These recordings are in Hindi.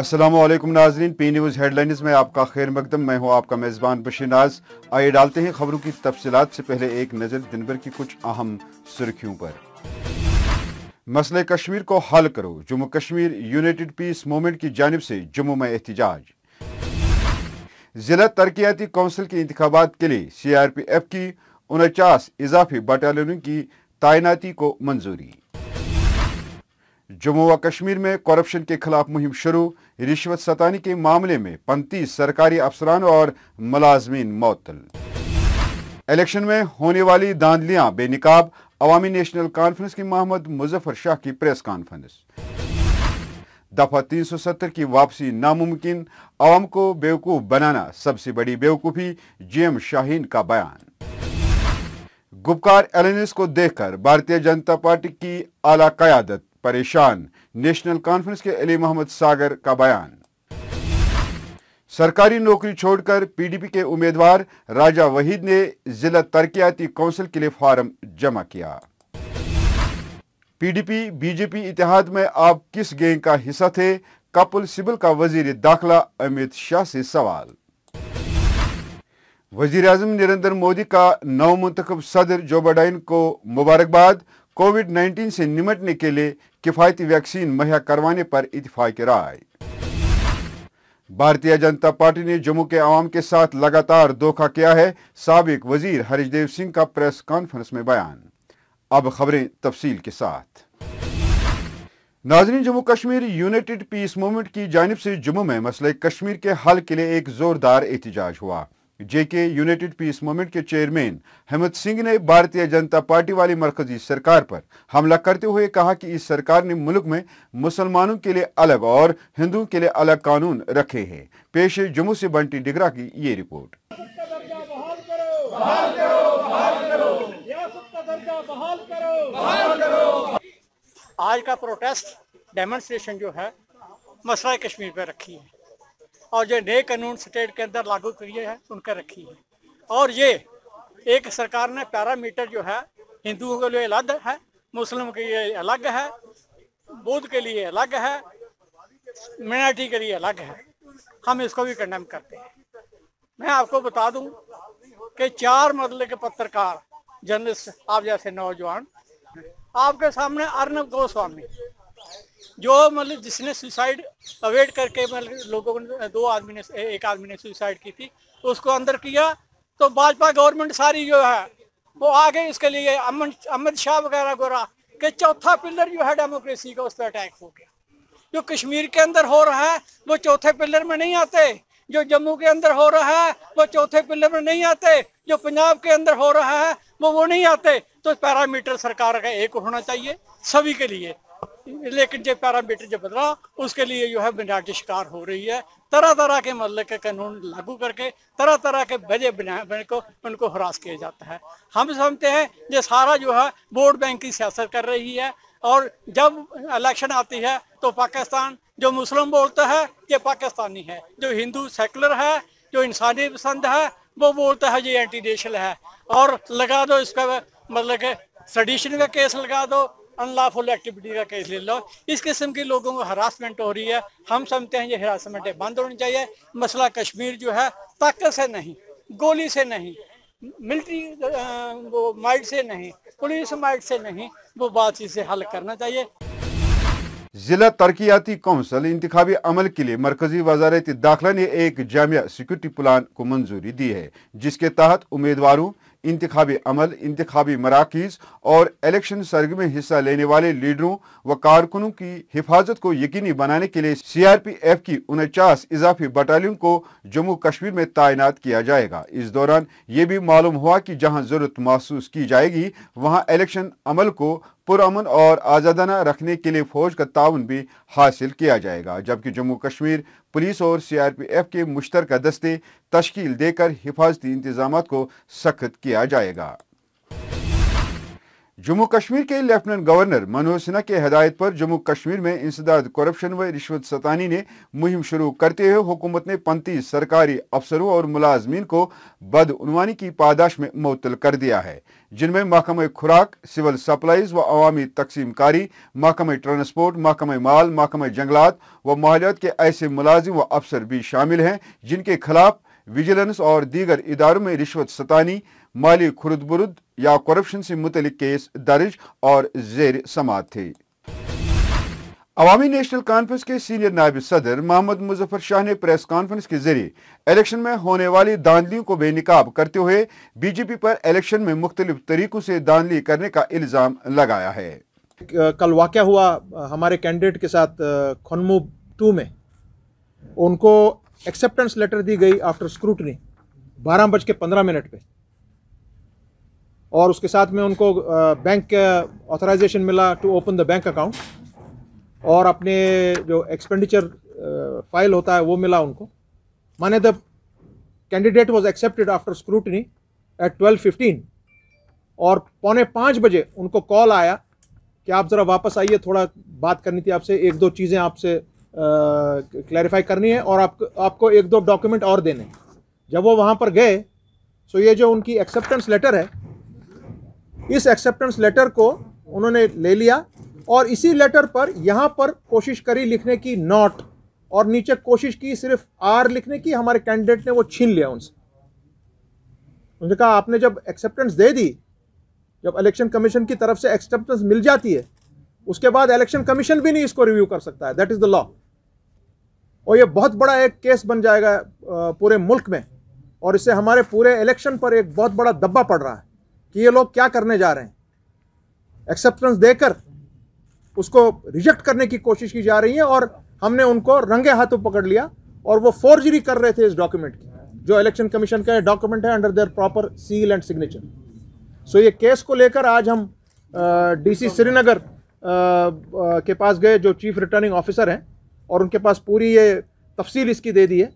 असलम नाजरीन पी न्यूज़ हेडलाइंस में आपका खैर मकदम मैं हूँ आपका मेज़बान बशीनाज आइए डालते हैं खबरों की तफसी से पहले एक नज़र दिन भर की कुछ अहम सुर्खियों पर मसले कश्मीर को हल करो Jammu Kashmir united peace movement की जानब से जम्मू में एहतजाज ज़िला तरक्याती कौंसिल के इंतबात के लिए सी आर पी एफ की उनचास इजाफी बटालियनों की तैनाती को मंजूरी जम्मू व कश्मीर में करप्शन के खिलाफ मुहिम शुरू रिश्वत सतानी के मामले में पैंतीस सरकारी अफसरान और मुलाजमीन मअतल इलेक्शन में होने वाली धांधलियां बेनकाब अवामी नेशनल कॉन्फ्रेंस की मोहम्मद मुजफ्फर शाह की प्रेस कॉन्फ्रेंस दफा तीन सौ सत्तर की वापसी नामुमकिन आवाम को बेवकूफ़ बनाना सबसे बड़ी बेवकूफ़ी जे एम शाहीन का बयान गुपकार एलायंस को देखकर भारतीय जनता पार्टी की आला क्यादत परेशान नेशनल कॉन्फ्रेंस के अली मोहम्मद सागर का बयान सरकारी नौकरी छोड़कर पीडीपी के उम्मीदवार राजा वहीद ने जिला तरक्याती कौंसिल के लिए फॉर्म जमा किया पीडीपी बीजेपी इतिहाद में आप किस गैंग का हिस्सा थे कपिल सिबल का वजीर दाखिला अमित शाह से सवाल वजीर अजम नरेंद्र मोदी का नव मुंतब सदर जो बाइडन को मुबारकबाद कोविड 19 से निमटने के लिए किफ़ायती वैक्सीन मुहैया करवाने पर इतफाक़ राय भारतीय जनता पार्टी ने जम्मू के आवाम के साथ लगातार धोखा किया है सबक वजीर हरिशदेव सिंह का प्रेस कॉन्फ्रेंस में बयान अब खबरें तफसील के साथ नाजरीन Jammu Kashmir united peace movement की जानब से जम्मू में मसले कश्मीर के हल के लिए एक जोरदार एहतजाज हुआ जेके यूनाइटेड पीस मूवमेंट के चेयरमैन हेमंत सिंह ने भारतीय जनता पार्टी वाली मरकजी सरकार पर हमला करते हुए कहा कि इस सरकार ने मुल्क में मुसलमानों के लिए अलग और हिंदुओं के लिए अलग कानून रखे हैं पेश जम्मू से बंटी डिगरा की ये रिपोर्ट आज का प्रोटेस्ट डेमोन्स्ट्रेशन जो है मसला कश्मीर पर रखी है और जो नए कानून स्टेट के अंदर लागू किए हैं उनके रखी है और ये एक सरकार ने पैरामीटर जो है हिंदुओं के लिए अलग है मुस्लिम के लिए अलग है बौद्ध के लिए अलग है मिनार्टी के लिए अलग है हम इसको भी कंडेम करते हैं मैं आपको बता दूं कि चार मरले के पत्रकार जर्नलिस्ट आप जैसे नौजवान आपके सामने अर्नब गोस्वामी जो मतलब जिसने सुसाइड अवेट करके मतलब लोगों ने दो आदमी ने एक आदमी ने सुसाइड की थी तो उसको अंदर किया तो भाजपा गवर्नमेंट सारी जो है वो आ गई उसके लिए अमन अमित शाह वगैरह गोरा के चौथा पिलर जो है डेमोक्रेसी का उस पर अटैक हो गया जो कश्मीर के अंदर हो रहा है वो चौथे पिलर में नहीं आते जो जम्मू के अंदर हो रहा है वो चौथे पिलर में नहीं आते जो पंजाब के अंदर हो रहा है वो वो नहीं आते तो पैरामीटर सरकार का एक होना चाहिए सभी के लिए लेकिन जो पैरामीटर जब बदला उसके लिए जो है बनावटी शिकार हो रही है तरह तरह के मतलब के कानून लागू करके तरह तरह के वजह बनाए को उनको हरास किया जाता है हम समझते हैं ये सारा जो है वोट बैंक की सियासत कर रही है और जब इलेक्शन आती है तो पाकिस्तान जो मुस्लिम बोलता है ये पाकिस्तानी है जो हिंदू सेकुलर है जो इंसानी पसंद है वो बोलता है ये एंटी नेशनल है और लगा दो इसका मतलब के सडिशन का केस लगा दो अनलॉफुल एक्टिविटी का केस ले लो इस किस्म के लोगों को हरासमेंट हो रही है हम समझते हैं ये हरासमेंट है बंद होनी चाहिए मसला कश्मीर जो है ताकत से नहीं गोली से नहीं मिलिट्री वो माइट से नहीं पुलिस माइट से नहीं वो बातचीत से हल करना चाहिए जिला तरक्याती कौंसल इंतबी अमल के लिए मरकजी वजारती दाखिला ने एक जामिया सिक्योरिटी प्लान को मंजूरी दी है जिसके तहत उम्मीदवारों इंतबी अमल इंतबी मराकज़ और इलेक्शन सर्ग में हिस्सा लेने वाले लीडरों व कारकुनों की हिफाजत को यकीनी बनाने के लिए सी आर पी एफ की उनचास इजाफी बटालियन को जम्मू कश्मीर में तैनात किया जाएगा इस दौरान ये भी मालूम हुआ कि जहाँ ज़रूरत महसूस की जाएगी वहाँ इलेक्शन अमल को पुरान और आज़ादाना रखने के लिए फ़ौज का ताउन भी हासिल किया जाएगा जबकि जम्मू कश्मीर पुलिस और सी आर पी एफ के मुश्तरक दस्ते तश्कील देकर हिफाजती इंतजाम को सख्त किया जाएगा जम्मू कश्मीर के लेफ्टिनेंट गवर्नर मनोज सिन्हा के हदायत पर जम्मू कश्मीर में इंसदाद करप्शन व रिश्वत सतानी ने मुहिम शुरू करते हुए हुकूमत ने पंती सरकारी अफसरों और मुलाजमीन को बदउनवानी की पादाश में मुतल कर दिया है जिनमें महकमे खुराक सिविल सप्लाईज व अवामी तकसीम कारी महकमे ट्रांसपोर्ट महकमे माल महकमे जंगलात व माहौलियात के ऐसे मुलाजिम व अफसर भी शामिल हैं जिनके खिलाफ विजिलेंस और दीगर इदारों में रिश्वत सतानी माली खुरद बुरद या करप्शन से मुतल केस दर्ज और जेर समात थे अवामी नेशनल कॉन्फ्रेंस के सीनियर नायब सदर मोहम्मद मुजफ्फर शाह ने प्रेस कॉन्फ्रेंस के जरिए इलेक्शन में होने वाली दानलियों को बेनकाब करते हुए बीजेपी पर इलेक्शन में मुख्तलिफ तरीकों से दानली करने का इल्ज़ाम लगाया है कल वाक़ हुआ हमारे कैंडिडेट के साथ खनमू टू में उनको एक्सेप्टेंस लेटर दी गई आफ्टर स्क्रूटनी बारह बज के पंद्रह मिनट पर और उसके साथ में उनको बैंक ऑथराइजेशन मिला to open the bank account और अपने जो एक्सपेंडिचर फाइल होता है वो मिला उनको माने the candidate was accepted after scrutiny at twelve fifteen और पौने पाँच बजे उनको कॉल आया कि आप ज़रा वापस आइए थोड़ा बात करनी थी आपसे एक दो चीज़ें आपसे क्लैरिफाई करनी है और आप, आपको एक दो डॉक्यूमेंट और देने जब वो वहाँ पर गए सो ये जो उनकी एक्सेप्टेंस लेटर है इस एक्सेप्टेंस लेटर को उन्होंने ले लिया और इसी लेटर पर यहाँ पर कोशिश करी लिखने की नॉट और नीचे कोशिश की सिर्फ आर लिखने की हमारे कैंडिडेट ने वो छीन लिया उनसे उन्होंने कहा आपने जब एक्सेप्टेंस दे दी जब इलेक्शन कमीशन की तरफ से एक्सेप्टेंस मिल जाती है उसके बाद इलेक्शन कमीशन भी नहीं इसको रिव्यू कर सकता है दैट इज़ द लॉ और ये बहुत बड़ा एक केस बन जाएगा पूरे मुल्क में और इससे हमारे पूरे इलेक्शन पर एक बहुत बड़ा दब्बा पड़ रहा है कि ये लोग क्या करने जा रहे हैं एक्सेप्टेंस देकर उसको रिजेक्ट करने की कोशिश की जा रही है और हमने उनको रंगे हाथों पकड़ लिया और वो फोर्जरी कर रहे थे इस डॉक्यूमेंट की जो इलेक्शन कमीशन का डॉक्यूमेंट है under their proper seal and signature so ये केस को लेकर आज हम डीसी श्रीनगर के पास गए जो चीफ रिटर्निंग ऑफिसर हैं और उनके पास पूरी ये तफसील इसकी दे दी है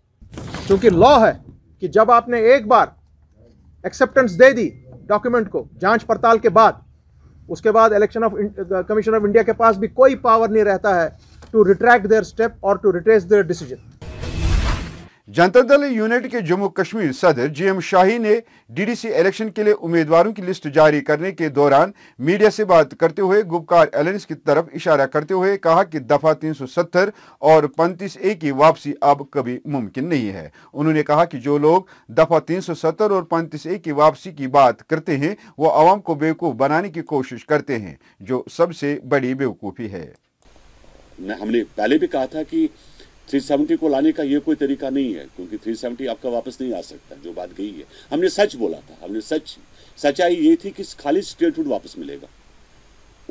क्योंकि लॉ है कि जब आपने एक बार एक्सेप्टेंस दे दी डॉक्यूमेंट को जांच पड़ताल के बाद उसके बाद election of commission of India के पास भी कोई पावर नहीं रहता है टू रिट्रैक्ट देयर स्टेप और to retrace their decision Janata Dal unit के जम्मू कश्मीर सदर जीएम शाही ने डीडीसी इलेक्शन के लिए उम्मीदवारों की लिस्ट जारी करने के दौरान मीडिया से बात करते हुए गुपकार एलेंस की तरफ इशारा करते हुए कहा कि दफा 370 और पैंतीस ए की वापसी अब कभी मुमकिन नहीं है उन्होंने कहा कि जो लोग दफा 370 और पैंतीस ए की वापसी की बात करते हैं वो आवाम को बेवकूफ़ बनाने की कोशिश करते हैं जो सबसे बड़ी बेवकूफ़ी है हमने पहले भी कहा था कि 370 को लाने का ये कोई तरीका नहीं है क्योंकि 370 आपका वापस नहीं आ सकता जो बात गई है हमने सच बोला था हमने सच सच्चाई ये थी कि खाली स्टेटहुड वापस मिलेगा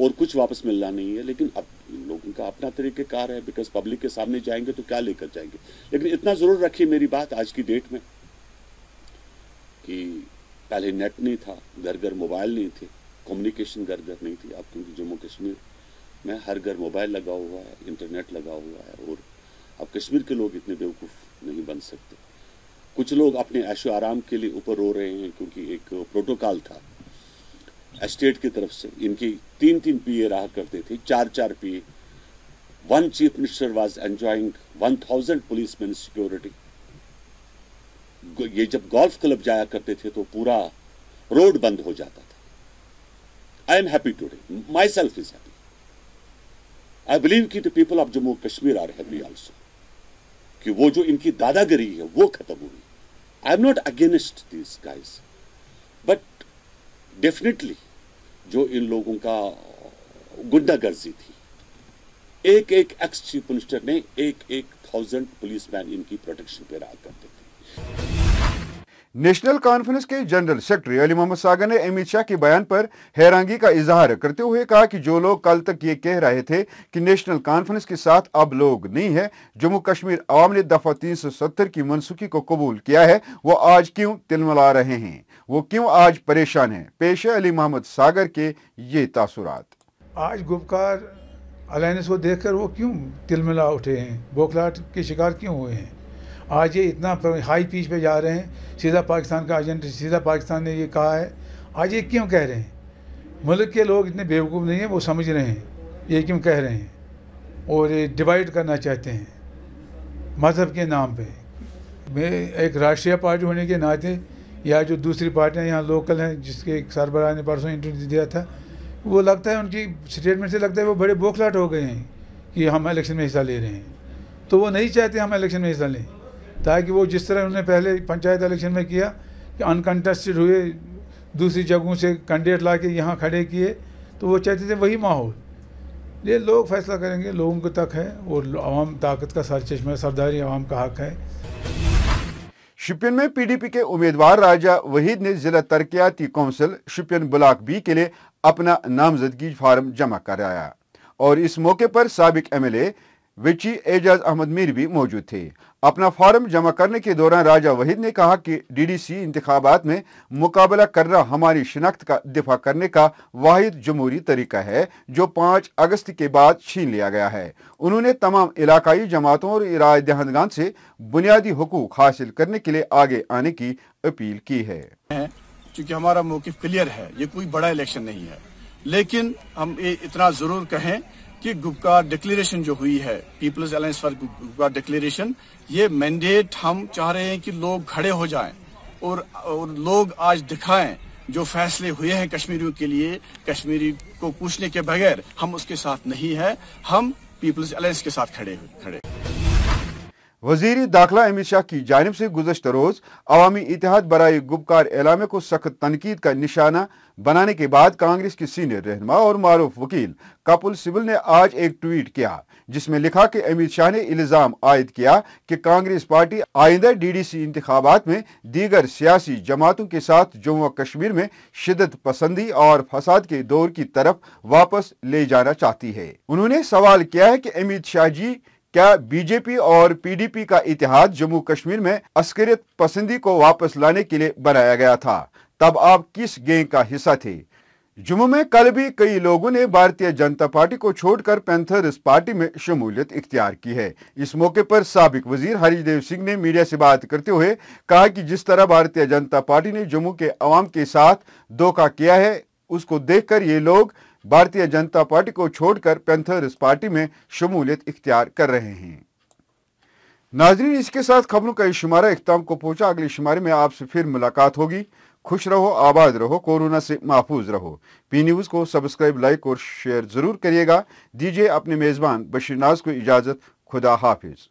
और कुछ वापस मिलना नहीं है लेकिन अब लोगों का अपना तरीक़ेकार है बिकॉज पब्लिक के सामने जाएंगे तो क्या लेकर जाएंगे लेकिन इतना ज़रूर रखिए मेरी बात आज की डेट में कि पहले नेट नहीं था घर घर मोबाइल नहीं थे कम्युनिकेशन घर घर नहीं थी अब क्योंकि जम्मू कश्मीर में हर घर मोबाइल लगा हुआ है इंटरनेट लगा हुआ है और अब कश्मीर के लोग इतने बेवकूफ़ नहीं बन सकते कुछ लोग अपने ऐशो आराम के लिए ऊपर रो रहे हैं क्योंकि एक प्रोटोकॉल था एस्टेट की तरफ से इनकी तीन तीन पीए रहा करते थे चार चार PA one chief minister was enjoying one thousand police man security ये जब गोल्फ क्लब जाया करते थे तो पूरा रोड बंद हो जाता था I am happy today myself is happy I believe की the people of Jammu Kashmir are happy also कि वो जो इनकी दादागिरी है वो खत्म हुई I am not against this guys but definitely जो इन लोगों का गुंडागर्जी थी एक एक एक्स चीफ मिनिस्टर ने एक एक थाउजेंड पुलिस मैन इनकी प्रोटेक्शन पे रहा करते थे नेशनल कॉन्फ्रेंस के जनरल सेक्रेटरी अली मोहम्मद सागर ने अमित शाह के बयान पर हैरानगी का इजहार करते हुए कहा कि जो लोग कल तक ये कह रहे थे कि नेशनल कॉन्फ्रेंस के साथ अब लोग नहीं है जम्मू कश्मीर आवाम ने दफा 370 की मनसूखी को कबूल किया है वो आज क्यों तिलमला रहे हैं वो क्यों आज परेशान है पेश है अली मोहम्मद सागर के ये तासुरात आज गुफकार अलायस को देखकर वो क्यों तिलमिला उठे हैं बोखलाट के शिकार क्यों हुए हैं आज ये इतना हाई पीच पे जा रहे हैं सीधा पाकिस्तान का एजेंट सीधा पाकिस्तान ने ये कहा है आज ये क्यों कह रहे हैं मुल्क के लोग इतने बेवकूफ़ नहीं हैं वो समझ रहे हैं ये क्यों कह रहे हैं और ये डिवाइड करना चाहते हैं मज़हब के नाम पे मैं एक राष्ट्रीय पार्टी होने के नाते या जो दूसरी पार्टियाँ यहाँ लोकल हैं जिसके एक सरबराह ने परसों इंटरव्यू दिया था वो लगता है उनकी स्टेटमेंट से लगता है वो बड़े बोखलाट हो गए हैं कि हम इलेक्शन में हिस्सा ले रहे हैं तो वो नहीं चाहते हम इलेक्शन में हिस्सा लें ताकि वो जिस तरह उन्होंने पहले पंचायत इलेक्शन में किया कि अनकंटेस्टेड हुए दूसरी जगहों से कैंडिडेट ला के यहाँ खड़े किए तो वो चाहते थे वही माहौल ये लोग फैसला करेंगे लोगों के तक है और आवाम ताकत का सर चश्मा सरदारी आवाम का हक है शुपियन में पीडीपी के उम्मीदवार राजा वहीद ने जिला तरक्याती कौंसिल शुपियन ब्लॉक बी के लिए अपना नामजदगी फार्म जमा कराया और इस मौके पर सबक एम एल ए विची एजाज अहमद मीर भी मौजूद थे अपना फार्म जमा करने के दौरान राजा वहीद ने कहा कि डीडीसी इंतबात में मुकाबला करना हमारी शिनाख्त का दिफा करने का वाहिद जमहूरी तरीका है जो पाँच अगस्त के बाद छीन लिया गया है उन्होंने तमाम इलाकाई जमातों और राय दहंदगान से बुनियादी हकूक हासिल करने के लिए आगे आने की अपील की है क्योंकि हमारा मौकफ क्लियर है ये कोई बड़ा इलेक्शन नहीं है लेकिन हम इतना ज़रूर कहें कि गुप्का डिक्लेरेशन जो हुई है people's alliance for Gupkar declaration ये मैंडेट हम चाह रहे हैं कि लोग खड़े हो जाएं और, और लोग आज दिखाएं जो फैसले हुए हैं कश्मीरियों के लिए कश्मीरी को पूछने के बगैर हम उसके साथ नहीं है हम पीपल्स अलायंस के साथ खड़े खड़े वजीर दाखिला अमित शाह की जानब से गुजशत रोज़ अवामी इतिहाद बरए गुबकार एलामे को सख्त तनकीद का निशाना बनाने के बाद कांग्रेस के सीनियर रहनमा और मारूफ वकील कपिल सिबल ने आज एक ट्वीट किया जिसमें लिखा कि अमित शाह ने इल्ज़ाम आयद किया कि कांग्रेस पार्टी आइंदा डी डी सी इंतबात में दीगर सियासी जमातों के साथ जम्मू कश्मीर में शिदत पसंदी और फसाद के दौर की तरफ वापस ले जाना चाहती है उन्होंने सवाल किया है कि अमित शाह जी क्या बीजेपी और पीडीपी का इतिहास जम्मू कश्मीर में अस्करियत पसंदी को वापस लाने के लिए बनाया गया था तब आप किस गेंग का हिस्सा थे जम्मू में कल भी कई लोगों ने भारतीय जनता पार्टी को छोड़कर पैंथर्स पार्टी में शमूलियत इख्तियार की है इस मौके पर सबक वजीर हरिदेव सिंह ने मीडिया से बात करते हुए कहा कि जिस तरह भारतीय जनता पार्टी ने जम्मू के अवाम के साथ धोखा किया है उसको देखकर ये लोग भारतीय जनता पार्टी को छोड़कर पेंथर्स पार्टी में शमूलियत इख्तियार कर रहे हैं नाजरीन इसके साथ खबरों का शुमारा इख्ताम को पहुंचा अगले शुमारे में आपसे फिर मुलाकात होगी खुश रहो आबाद रहो कोरोना से महफूज रहो पी न्यूज़ को सब्सक्राइब लाइक और शेयर ज़रूर करिएगा दीजिए अपने मेज़बान बशीर को इजाज़त खुदा हाफिज़